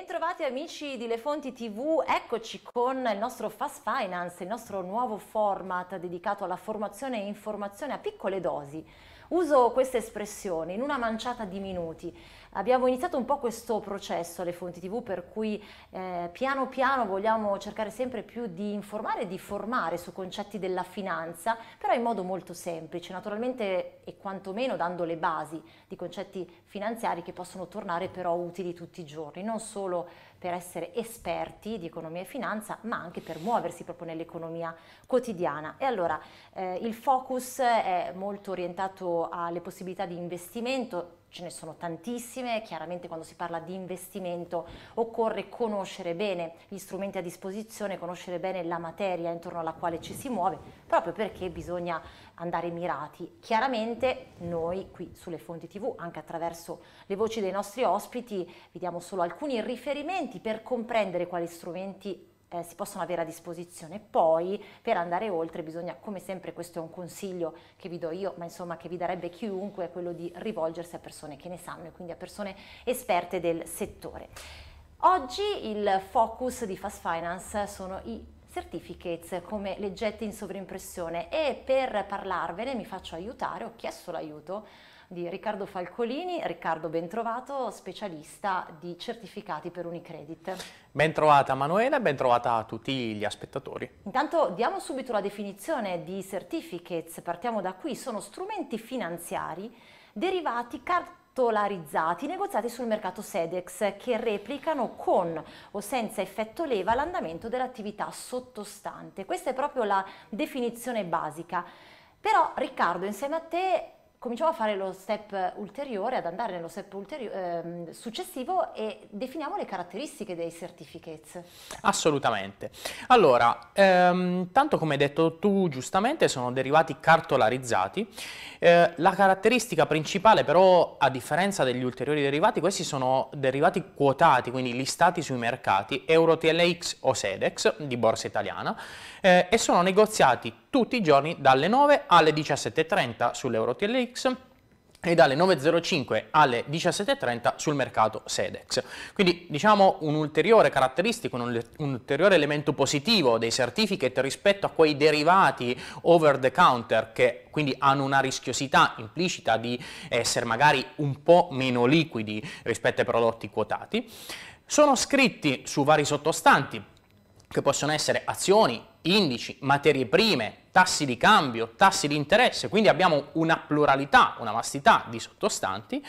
Bentrovati amici di Le Fonti TV, eccoci con il nostro Fast Finance, il nostro nuovo format dedicato alla formazione e informazione a piccole dosi Uso questa espressione in una manciata di minuti. Abbiamo iniziato un po' questo processo alle fonti TV per cui eh, piano piano vogliamo cercare sempre più di informare e di formare su concetti della finanza, però in modo molto semplice, naturalmente e quantomeno dando le basi di concetti finanziari che possono tornare però utili tutti i giorni, non solo per essere esperti di economia e finanza, ma anche per muoversi proprio nell'economia quotidiana. E allora eh, il focus è molto orientato alle possibilità di investimento ce ne sono tantissime, chiaramente quando si parla di investimento occorre conoscere bene gli strumenti a disposizione, conoscere bene la materia intorno alla quale ci si muove, proprio perché bisogna andare mirati. Chiaramente noi qui sulle fonti TV, anche attraverso le voci dei nostri ospiti, vi diamo solo alcuni riferimenti per comprendere quali strumenti eh, si possono avere a disposizione. Poi per andare oltre bisogna, come sempre questo è un consiglio che vi do io, ma insomma che vi darebbe chiunque, è quello di rivolgersi a persone che ne sanno e quindi a persone esperte del settore. Oggi il focus di Fast Finance sono i certificates come leggette in sovrimpressione e per parlarvene mi faccio aiutare, ho chiesto l'aiuto di Riccardo Falcolini. Riccardo, bentrovato, specialista di certificati per Unicredit. Bentrovata Manuela e bentrovata a tutti gli aspettatori. Intanto diamo subito la definizione di certificates, partiamo da qui, sono strumenti finanziari derivati cartolari titolarizzati negoziati sul mercato SEDEX che replicano con o senza effetto leva l'andamento dell'attività sottostante. Questa è proprio la definizione basica. Però Riccardo, insieme a te cominciamo a fare lo step ulteriore, ad andare nello step ehm, successivo e definiamo le caratteristiche dei certificates. Assolutamente. Allora, ehm, tanto come hai detto tu giustamente, sono derivati cartolarizzati. Eh, la caratteristica principale però, a differenza degli ulteriori derivati, questi sono derivati quotati, quindi listati sui mercati, Euro TLX o Sedex di Borsa Italiana, eh, e sono negoziati tutti i giorni dalle 9 alle 17.30 sull'EuroTLX e dalle 9.05 alle 17.30 sul mercato SEDEX. Quindi diciamo un'ulteriore caratteristica, un, ulteriore elemento positivo dei certificate rispetto a quei derivati over the counter che quindi hanno una rischiosità implicita di essere magari un po' meno liquidi rispetto ai prodotti quotati, sono scritti su vari sottostanti che possono essere azioni, indici, materie prime, tassi di cambio, tassi di interesse, quindi abbiamo una pluralità, una vastità di sottostanti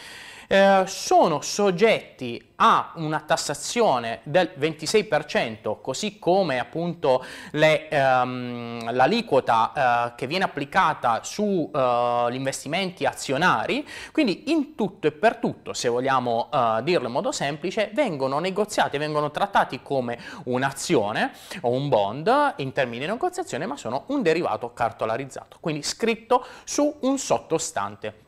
eh, sono soggetti a una tassazione del 26%, così come appunto le, ehm, l'aliquota eh, che viene applicata sugli eh, investimenti azionari, quindi in tutto e per tutto, se vogliamo eh, dirlo in modo semplice, vengono negoziati, vengono trattati come un'azione o un bond in termini di negoziazione, ma sono un derivato cartolarizzato, quindi scritto su un sottostante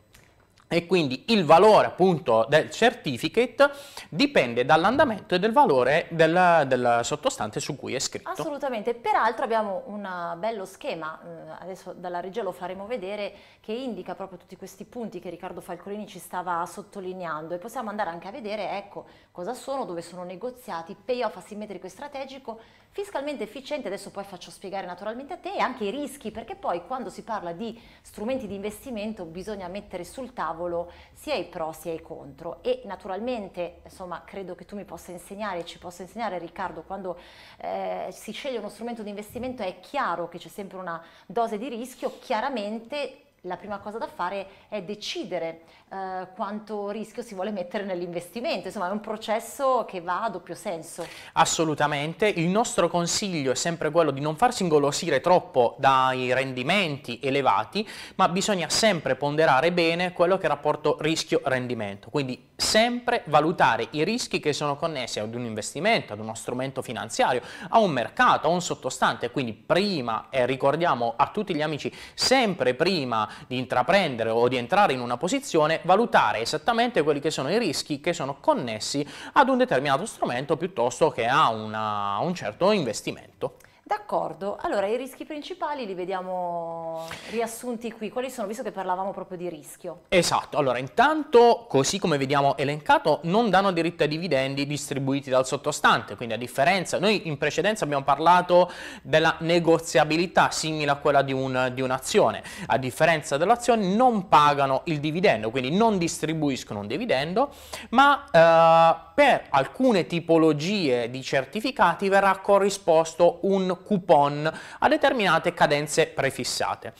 e quindi il valore appunto del certificate dipende dall'andamento e del valore del, del, sottostante su cui è scritto. Assolutamente, peraltro abbiamo un bello schema, eh, adesso dalla regia lo faremo vedere, che indica proprio tutti questi punti che Riccardo Falcolini ci stava sottolineando e possiamo andare anche a vedere ecco cosa sono, dove sono negoziati, payoff asimmetrico e strategico, fiscalmente efficiente, adesso poi faccio spiegare naturalmente a te, e anche i rischi, perché poi quando si parla di strumenti di investimento bisogna mettere sul tavolo sia i pro sia i contro e naturalmente, insomma, credo che tu mi possa insegnare, ci possa insegnare Riccardo, quando eh, si sceglie uno strumento di investimento è chiaro che c'è sempre una dose di rischio, chiaramente la prima cosa da fare è decidere eh, quanto rischio si vuole mettere nell'investimento, insomma è un processo che va a doppio senso. Assolutamente, il nostro consiglio è sempre quello di non farsi ingolosire troppo dai rendimenti elevati, ma bisogna sempre ponderare bene quello che è il rapporto rischio-rendimento, quindi sempre valutare i rischi che sono connessi ad un investimento, ad uno strumento finanziario, a un mercato, a un sottostante, quindi prima, e ricordiamo a tutti gli amici, sempre prima di intraprendere o di entrare in una posizione, valutare esattamente quelli che sono i rischi che sono connessi ad un determinato strumento piuttosto che a una, un certo investimento. D'accordo, allora i rischi principali li vediamo riassunti qui, quali sono, visto che parlavamo proprio di rischio? Esatto, allora intanto così come vediamo elencato non danno diritto ai dividendi distribuiti dal sottostante, quindi a differenza, noi in precedenza abbiamo parlato della negoziabilità simile a quella di, un'azione, a differenza dell'azione non pagano il dividendo, quindi non distribuiscono un dividendo, ma eh, per alcune tipologie di certificati verrà corrisposto un coupon a determinate cadenze prefissate.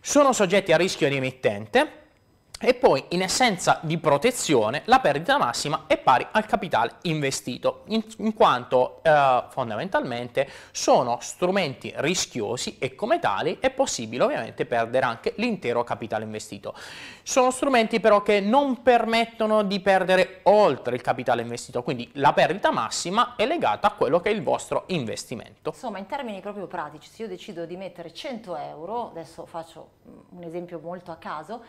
Sono soggetti a rischio di emittente, e poi in assenza di protezione la perdita massima è pari al capitale investito, in, in quanto eh, fondamentalmente sono strumenti rischiosi e come tali è possibile ovviamente perdere anche l'intero capitale investito. Sono strumenti però che non permettono di perdere oltre il capitale investito, quindi la perdita massima è legata a quello che è il vostro investimento. Insomma, in termini proprio pratici, se io decido di mettere 100 euro, adesso faccio mm, un esempio molto a caso,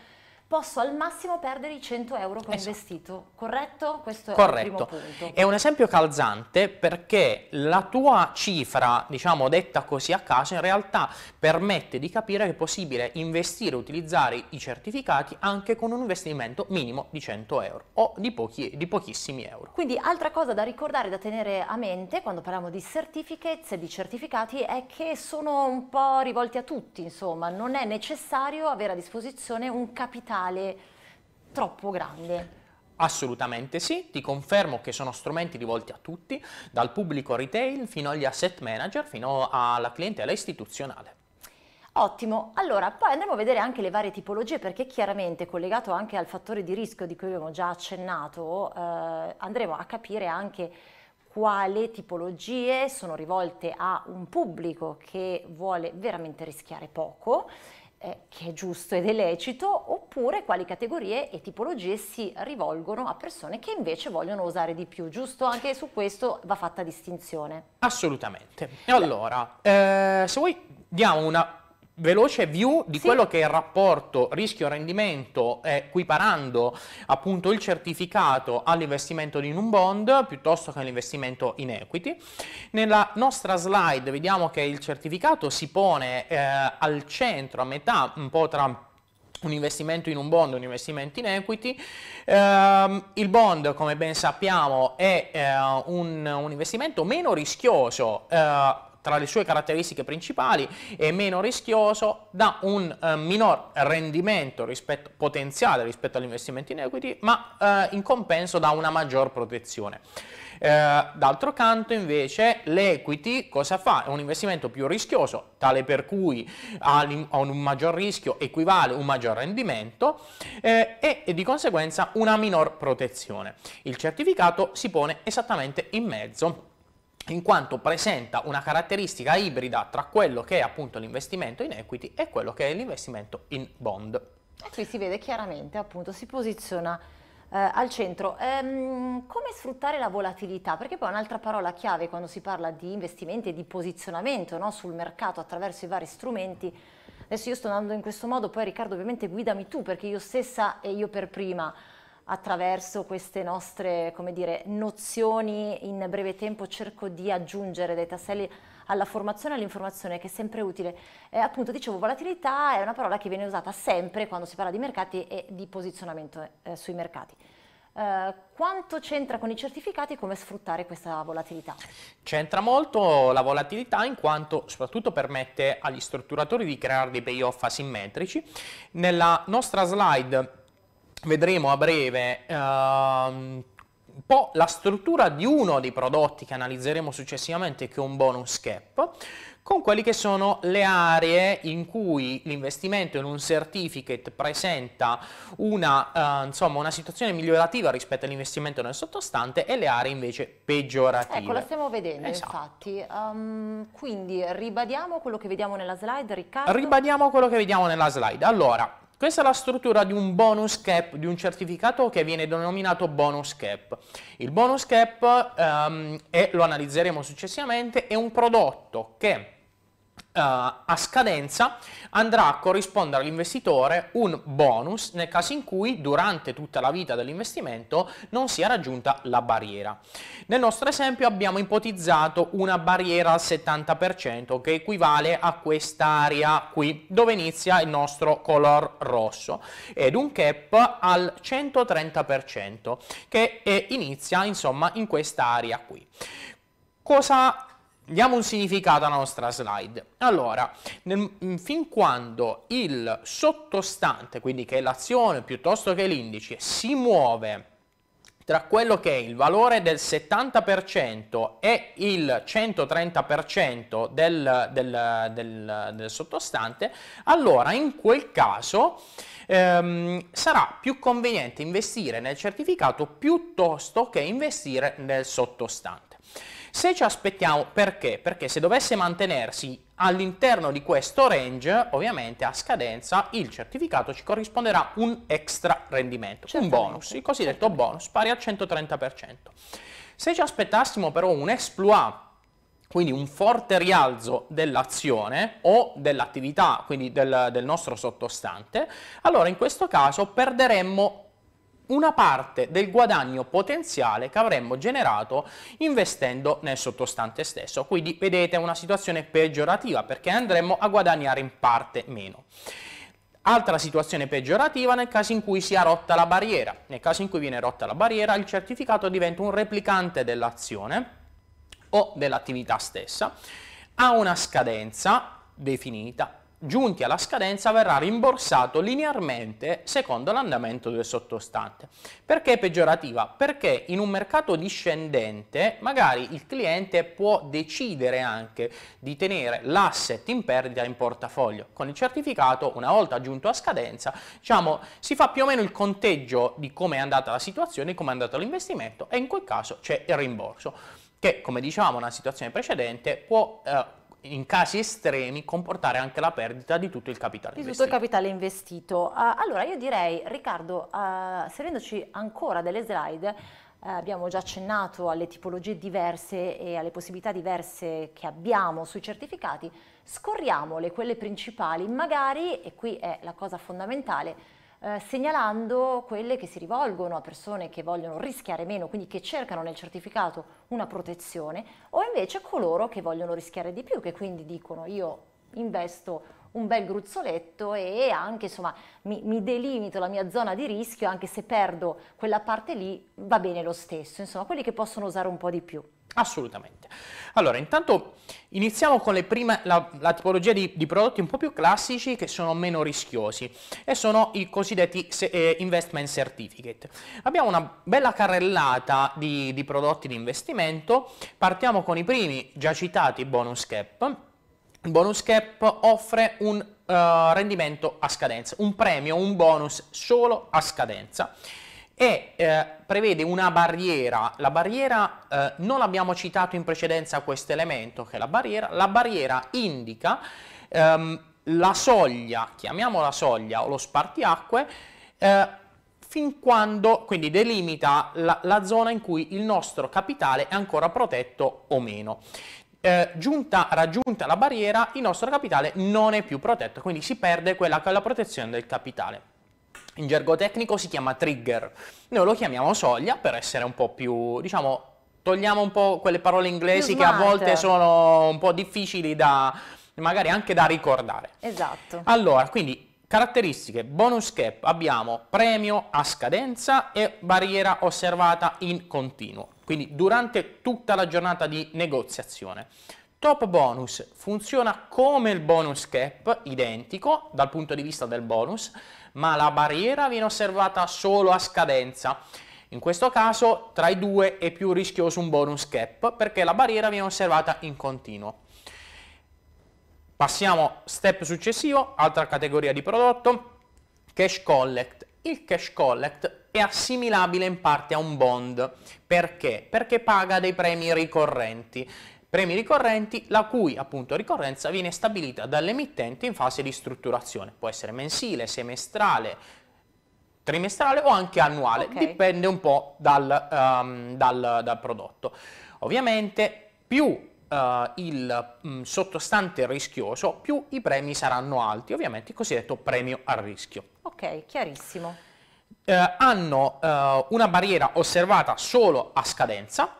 posso al massimo perdere i 100 euro che ho esatto. investito, corretto? Questo corretto. è il primo punto. È un esempio calzante perché la tua cifra, diciamo detta così a caso, in realtà permette di capire che è possibile investire e utilizzare i certificati anche con un investimento minimo di 100 euro o di, pochi, di pochissimi euro. Quindi altra cosa da ricordare, da tenere a mente quando parliamo di certificates e di certificati è che sono un po' rivolti a tutti, insomma, non è necessario avere a disposizione un capitale digitale troppo grande. Assolutamente sì, ti confermo che sono strumenti rivolti a tutti, dal pubblico retail fino agli asset manager, fino alla clientela istituzionale. Ottimo, allora poi andremo a vedere anche le varie tipologie perché chiaramente collegato anche al fattore di rischio di cui abbiamo già accennato eh, andremo a capire anche quale tipologie sono rivolte a un pubblico che vuole veramente rischiare poco eh, che è giusto ed è lecito, oppure quali categorie e tipologie si rivolgono a persone che invece vogliono usare di più, giusto? Anche su questo va fatta distinzione. Assolutamente. E allora, eh, se vuoi diamo una veloce view di sì. quello che è il rapporto rischio-rendimento eh, equiparando appunto il certificato all'investimento in un bond piuttosto che all'investimento in equity. Nella nostra slide vediamo che il certificato si pone eh, al centro, a metà un po' tra un investimento in un bond, un investimento in equity. Eh, il bond, come ben sappiamo, è eh, un, un, investimento meno rischioso eh, tra le sue caratteristiche principali è meno rischioso, dà un eh, minor rendimento rispetto, potenziale rispetto all'investimento in equity, ma eh, in compenso dà una maggior protezione. Eh, d'altro canto invece l'equity cosa fa? È un investimento più rischioso, tale per cui ha un maggior rischio equivale a un maggior rendimento eh, e, e di conseguenza una minor protezione. Il certificato si pone esattamente in mezzo in quanto presenta una caratteristica ibrida tra quello che è appunto l'investimento in equity e quello che è l'investimento in bond. E qui si vede chiaramente, appunto, si posiziona eh, al centro. Ehm, come sfruttare la volatilità? Perché poi un'altra parola chiave quando si parla di investimenti e di posizionamento no? sul mercato attraverso i vari strumenti. Adesso io sto andando in questo modo, poi Riccardo ovviamente guidami tu perché io stessa e io per prima attraverso queste nostre dire, nozioni in breve tempo cerco di aggiungere dei tasselli alla formazione e all'informazione che è sempre utile. Eh, appunto, dicevo, volatilità è una parola che viene usata sempre quando si parla di mercati e di posizionamento eh, sui mercati. Eh, quanto c'entra con i certificati e come sfruttare questa volatilità? C'entra molto la volatilità in quanto soprattutto permette agli strutturatori di creare dei payoff asimmetrici. Nella nostra slide vedremo a breve uh, un po' la struttura di uno dei prodotti che analizzeremo successivamente, che è un bonus cap, con quelle che sono le aree in cui l'investimento in un certificate presenta una, eh, insomma, una situazione migliorativa rispetto all'investimento nel sottostante e le aree invece peggiorative. Ecco, la stiamo vedendo esatto. infatti. Um, quindi ribadiamo quello che vediamo nella slide, Riccardo? Ribadiamo quello che vediamo nella slide. Allora, questa è la struttura di un bonus cap, di un certificato che viene denominato bonus cap. Il bonus cap, um, e lo analizzeremo successivamente, è un prodotto che eh, a scadenza andrà a corrispondere all'investitore un bonus nel caso in cui durante tutta la vita dell'investimento non sia raggiunta la barriera. Nel nostro esempio abbiamo ipotizzato una barriera al 70% che equivale a quest'area qui dove inizia il nostro color rosso ed un cap al 130% che eh, inizia insomma in quest'area qui. Cosa diamo un significato alla nostra slide. Allora, nel, mm, fin quando il sottostante, quindi che è l'azione piuttosto che l'indice, si muove tra quello che è il valore del 70% e il 130% del, del, del, del, sottostante, allora in quel caso ehm, sarà più conveniente investire nel certificato piuttosto che investire nel sottostante. Se ci aspettiamo, perché? Perché se dovesse mantenersi all'interno di questo range, ovviamente a scadenza, il certificato ci corrisponderà un extra rendimento, Certamente. un bonus, il cosiddetto bonus, pari al 130%. Se ci aspettassimo però un exploit quindi un forte rialzo dell'azione o dell'attività, quindi del, del, nostro sottostante, allora in questo caso perderemmo una parte del guadagno potenziale che avremmo generato investendo nel sottostante stesso. Quindi vedete una situazione peggiorativa perché andremo a guadagnare in parte meno. Altra situazione peggiorativa nel caso in cui sia rotta la barriera. Nel caso in cui viene rotta la barriera il certificato diventa un replicante dell'azione o dell'attività stessa, ha una scadenza definita giunti alla scadenza verrà rimborsato linearmente secondo l'andamento del sottostante. Perché è peggiorativa? Perché in un mercato discendente magari il cliente può decidere anche di tenere l'asset in perdita in portafoglio. Con il certificato, una volta giunto a scadenza, diciamo, si fa più o meno il conteggio di come è andata la situazione, come è andato l'investimento e in quel caso c'è il rimborso che come dicevamo nella situazione precedente può eh, in casi estremi comportare anche la perdita di tutto il capitale investito. Di tutto il capitale investito. Uh, allora io direi, Riccardo, uh, ah, servendoci ancora delle slide, uh, abbiamo già accennato alle tipologie diverse e alle possibilità diverse che abbiamo sui certificati, scorriamole quelle principali, magari, e qui è la cosa fondamentale, eh, segnalando quelle che si rivolgono a persone che vogliono rischiare meno, quindi che cercano nel certificato una protezione, o invece coloro che vogliono rischiare di più, che quindi dicono io investo un bel gruzzoletto e anche insomma mi, mi, delimito la mia zona di rischio anche se perdo quella parte lì va bene lo stesso insomma quelli che possono usare un po' di più Assolutamente. Allora, intanto iniziamo con prime, la, la, tipologia di, di, prodotti un po' più classici che sono meno rischiosi e sono i cosiddetti se, eh, investment certificate. Abbiamo una bella carrellata di, di prodotti di investimento, partiamo con i primi già citati bonus cap. Il bonus cap offre un uh, rendimento a scadenza, un premio, un bonus solo a scadenza e eh, prevede una barriera. La barriera eh, non abbiamo citato in precedenza questo elemento che è la barriera. La barriera indica ehm, la soglia, chiamiamola soglia o lo spartiacque, eh, fin quando, quindi delimita la, la, zona in cui il nostro capitale è ancora protetto o meno. Eh, giunta, raggiunta la barriera, il nostro capitale non è più protetto, quindi si perde quella che è la protezione del capitale in gergo tecnico si chiama trigger. Noi lo chiamiamo soglia per essere un po' più, diciamo, togliamo un po' quelle parole inglesi che a volte sono un po' difficili da magari anche da ricordare. Esatto. Allora, quindi Caratteristiche, bonus cap, abbiamo premio a scadenza e barriera osservata in continuo, quindi durante tutta la giornata di negoziazione. Top bonus funziona come il bonus cap, identico dal punto di vista del bonus, ma la barriera viene osservata solo a scadenza. In questo caso tra i due è più rischioso un bonus cap perché la barriera viene osservata in continuo. Passiamo step successivo, altra categoria di prodotto, cash collect. Il cash collect è assimilabile in parte a un bond. Perché? Perché paga dei premi ricorrenti premi ricorrenti la cui appunto ricorrenza viene stabilita dall'emittente in fase di strutturazione, può essere mensile, semestrale, trimestrale o anche annuale, okay. dipende un po' dal, um, dal, dal prodotto. Ovviamente più Uh, il mh, mm, sottostante rischioso, più i premi saranno alti, ovviamente il cosiddetto premio a rischio. Ok, chiarissimo. Uh, hanno uh, una barriera osservata solo a scadenza,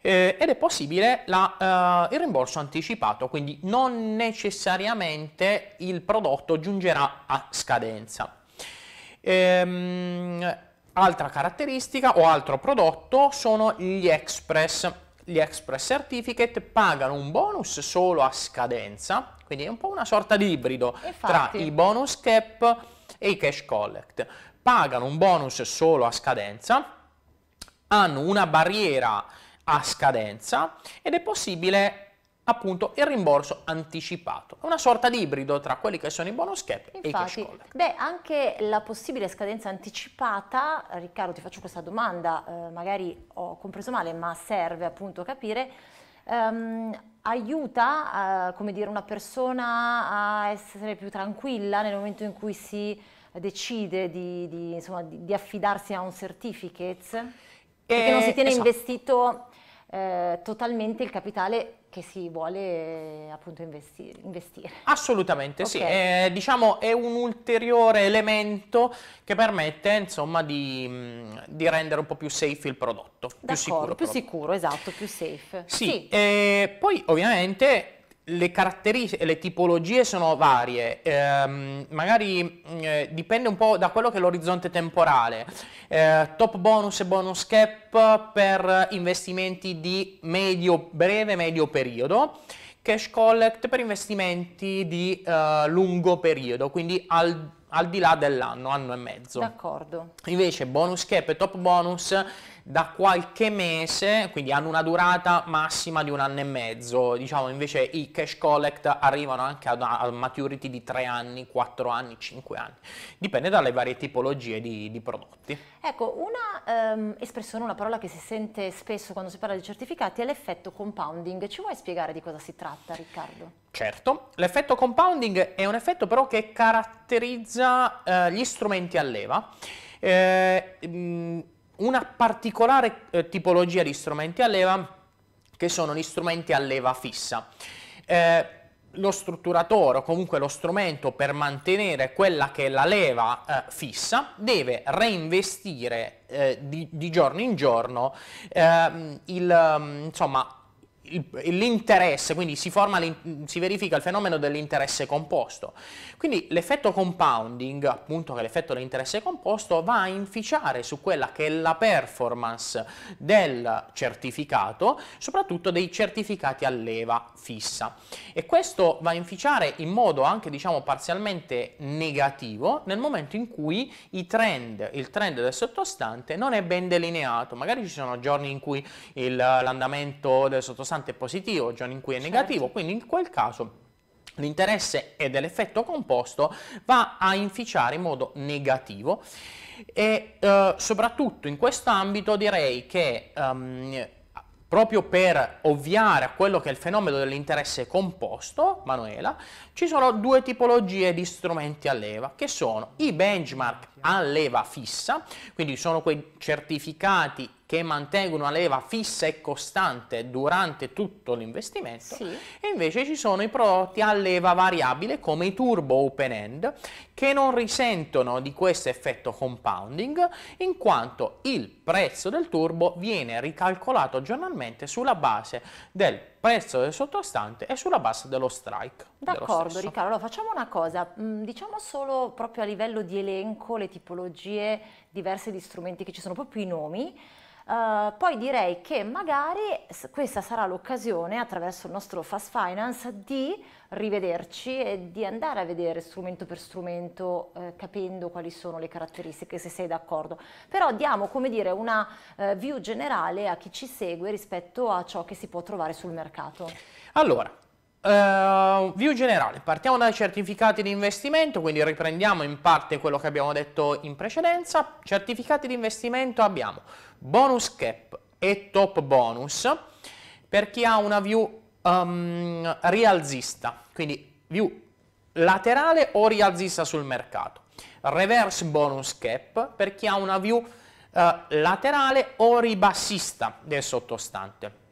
eh, ed è possibile la, eh, il rimborso anticipato, quindi non necessariamente il prodotto giungerà a scadenza. Ehm, altra caratteristica o altro prodotto sono gli Express. Gli Express Certificate pagano un bonus solo a scadenza, quindi è un po' una sorta di ibrido Infatti. tra i bonus cap e i cash collect. Pagano un bonus solo a scadenza, hanno una barriera a scadenza ed è possibile appunto il rimborso anticipato. Una sorta di ibrido tra quelli che sono i bonus cap Infatti, e i cash call. Beh, anche la possibile scadenza anticipata, Riccardo ti faccio questa domanda, eh, magari ho compreso male, ma serve appunto capire, ehm, aiuta eh, come dire, una persona a essere più tranquilla nel momento in cui si decide di, di, insomma, di, di affidarsi a un certificate? Perché non eh, si tiene esatto. investito eh, totalmente il capitale che si vuole eh, appunto investire. investire. Assolutamente okay. sì, eh, diciamo è un ulteriore elemento che permette insomma di, mm, di rendere un po' più safe il prodotto. Più sicuro, più prodotto. sicuro, esatto, più safe. Sì, sì. Eh, poi ovviamente le caratteristiche, le tipologie sono varie, eh, magari mm, eh, dipende un po' da quello che è l'orizzonte temporale. Eh, top bonus e bonus cap per investimenti di medio, breve, medio periodo, cash collect per investimenti di eh, lungo periodo, quindi al, al di là dell'anno, anno e mezzo. D'accordo. Invece bonus cap e top bonus da qualche mese, quindi hanno una durata massima di un anno e mezzo, diciamo invece i cash collect arrivano anche a una a maturity di 3 anni, 4 anni, 5 anni, dipende dalle varie tipologie di, di prodotti. Ecco, una um, ehm, espressione, una parola che si sente spesso quando si parla di certificati è l'effetto compounding, ci vuoi spiegare di cosa si tratta Riccardo? Certo, l'effetto compounding è un effetto però che caratterizza eh, gli strumenti a leva. Eh, mh, una particolare eh, tipologia di strumenti a leva che sono gli strumenti a leva fissa. Eh, lo strutturatore o comunque lo strumento per mantenere quella che è la leva eh, fissa deve reinvestire eh, di, di, giorno in giorno eh, il, mm, insomma, l'interesse, quindi si, forma, si verifica il fenomeno dell'interesse composto. Quindi l'effetto compounding, appunto che è l'effetto dell'interesse composto, va a inficiare su quella che è la performance del certificato, soprattutto dei certificati a leva fissa. E questo va a inficiare in modo anche diciamo parzialmente negativo nel momento in cui i trend, il trend del sottostante non è ben delineato, magari ci sono giorni in cui l'andamento del sottostante interessante è positivo, il giorno in cui è certo. negativo, quindi in quel caso l'interesse e dell'effetto composto va a inficiare in modo negativo e eh, soprattutto in questo ambito direi che um, proprio per ovviare a quello che è il fenomeno dell'interesse composto, Manuela, ci sono due tipologie di strumenti a leva, che sono i benchmark a leva fissa, quindi sono quei certificati che mantengono una leva fissa e costante durante tutto l'investimento sì. e invece ci sono i prodotti a leva variabile come i turbo open end che non risentono di questo effetto compounding in quanto il prezzo del turbo viene ricalcolato giornalmente sulla base del prezzo del sottostante e sulla base dello strike. D'accordo Riccardo, allora facciamo una cosa, mm, diciamo solo proprio a livello di elenco le tipologie diverse di strumenti che ci sono, proprio i nomi, eh, poi direi che magari questa sarà l'occasione attraverso il nostro Fast Finance di rivederci e di andare a vedere strumento per strumento eh, capendo quali sono le caratteristiche se sei d'accordo però diamo come dire una eh, view generale a chi ci segue rispetto a ciò che si può trovare sul mercato allora Uh, view generale, partiamo dai certificati di investimento, quindi riprendiamo in parte quello che abbiamo detto in precedenza. Certificati di investimento abbiamo bonus cap e top bonus per chi ha una view um, rialzista, quindi view laterale o rialzista sul mercato. Reverse bonus cap per chi ha una view uh, laterale o ribassista del sottostante.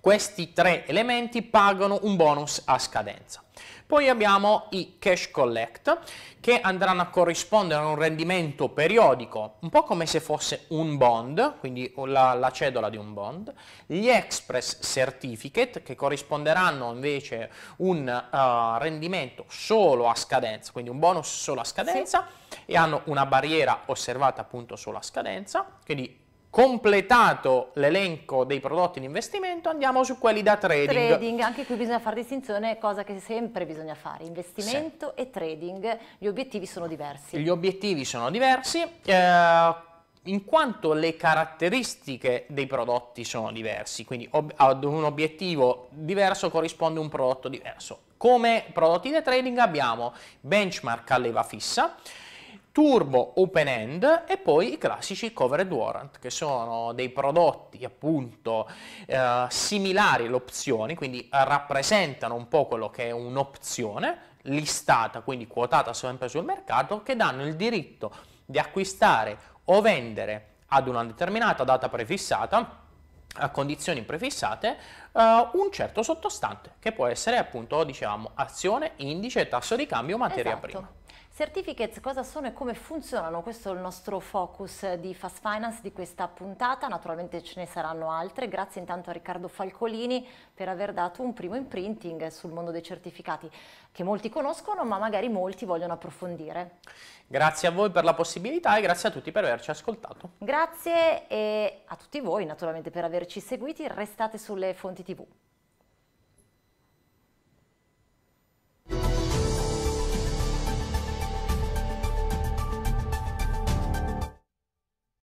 Questi tre elementi pagano un bonus a scadenza. Poi abbiamo i cash collect che andranno a corrispondere a un rendimento periodico, un po' come se fosse un bond, quindi la, la cedola di un bond, gli express certificate che corrisponderanno invece un uh, rendimento solo a scadenza, quindi un bonus solo a scadenza sì. e hanno una barriera osservata appunto solo a scadenza, quindi completato l'elenco dei prodotti di investimento, andiamo su quelli da trading. Trading, anche qui bisogna fare distinzione, cosa che sempre bisogna fare, investimento sì. e trading, gli obiettivi sono diversi. Gli obiettivi sono diversi, eh, in quanto le caratteristiche dei prodotti sono diversi, quindi ad un obiettivo diverso corrisponde un prodotto diverso. Come prodotti di trading abbiamo benchmark a leva fissa, turbo open end e poi i classici covered warrant che sono dei prodotti appunto eh, similari alle opzioni quindi rappresentano un po' quello che è un'opzione listata quindi quotata sempre sul mercato che danno il diritto di acquistare o vendere ad una determinata data prefissata a condizioni prefissate uh, un certo sottostante che può essere appunto diciamo azione, indice, tasso di cambio, materia esatto. prima. Certificates cosa sono e come funzionano? Questo è il nostro focus di Fast Finance di questa puntata, naturalmente ce ne saranno altre. Grazie intanto a Riccardo Falcolini per aver dato un primo imprinting sul mondo dei certificati che molti conoscono ma magari molti vogliono approfondire. Grazie a voi per la possibilità e grazie a tutti per averci ascoltato. Grazie e a tutti voi naturalmente per averci seguiti, restate sulle fonti tv.